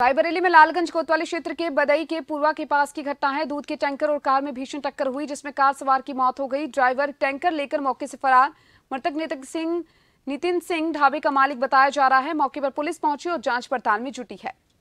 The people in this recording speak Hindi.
रायबरेली में लालगंज कोतवाली क्षेत्र के बदई के पूर्वा के पास की घटना है दूध के टैंकर और कार में भीषण टक्कर हुई जिसमें कार सवार की मौत हो गई ड्राइवर टैंकर लेकर मौके से फरार मृतक नितिन सिंह नितिन सिंह ढाबे का मालिक बताया जा रहा है मौके पर पुलिस पहुंची और जांच पड़ताल में जुटी है